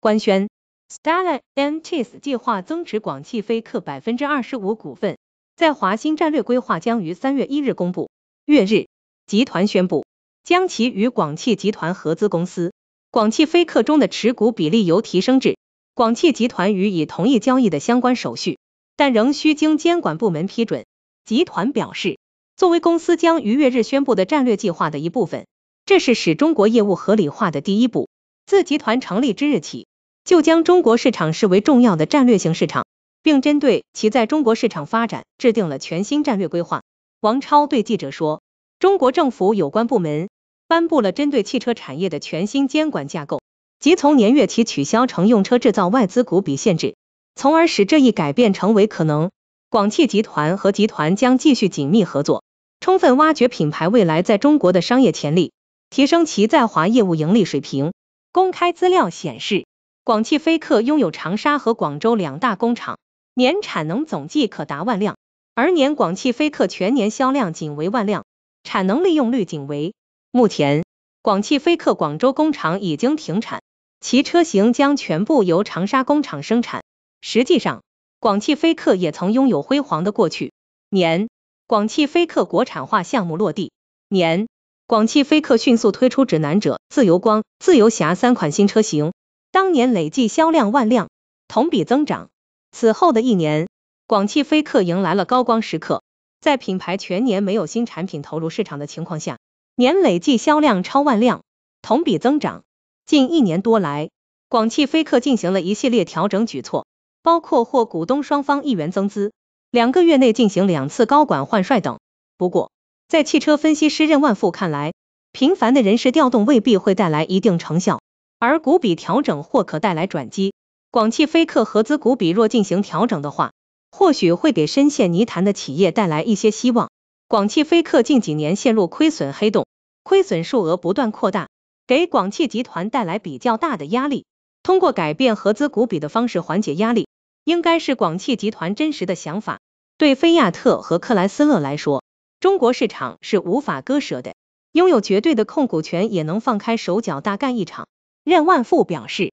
官宣 s t a l l a n t i s 计划增持广汽菲克百分之二十五股份。在华新战略规划将于三月一日公布。月日，集团宣布将其与广汽集团合资公司广汽菲克中的持股比例由提升至。广汽集团予以同意交易的相关手续，但仍需经监管部门批准。集团表示，作为公司将于月日宣布的战略计划的一部分，这是使中国业务合理化的第一步。自集团成立之日起。就将中国市场视为重要的战略性市场，并针对其在中国市场发展制定了全新战略规划。王超对记者说：“中国政府有关部门颁布了针对汽车产业的全新监管架构，即从年月起取消乘用车制造外资股比限制，从而使这一改变成为可能。”广汽集团和集团将继续紧密合作，充分挖掘品牌未来在中国的商业潜力，提升其在华业务盈利水平。公开资料显示。广汽菲克拥有长沙和广州两大工厂，年产能总计可达万辆，而年广汽菲克全年销量仅为万辆，产能利用率仅为。目前，广汽菲克广州工厂已经停产，其车型将全部由长沙工厂生产。实际上，广汽菲克也曾拥有辉煌的过去。年，广汽菲克国产化项目落地；年，广汽菲克迅速推出指南者、自由光、自由侠三款新车型。当年累计销量万辆，同比增长。此后的一年，广汽菲克迎来了高光时刻，在品牌全年没有新产品投入市场的情况下，年累计销量超万辆，同比增长。近一年多来，广汽菲克进行了一系列调整举措，包括获股东双方一元增资，两个月内进行两次高管换帅等。不过，在汽车分析师任万富看来，频繁的人事调动未必会带来一定成效。而股比调整或可带来转机，广汽菲克合资股比若进行调整的话，或许会给深陷泥潭的企业带来一些希望。广汽菲克近几年陷入亏损黑洞，亏损数额不断扩大，给广汽集团带来比较大的压力。通过改变合资股比的方式缓解压力，应该是广汽集团真实的想法。对菲亚特和克莱斯勒来说，中国市场是无法割舍的，拥有绝对的控股权也能放开手脚大干一场。任万富表示。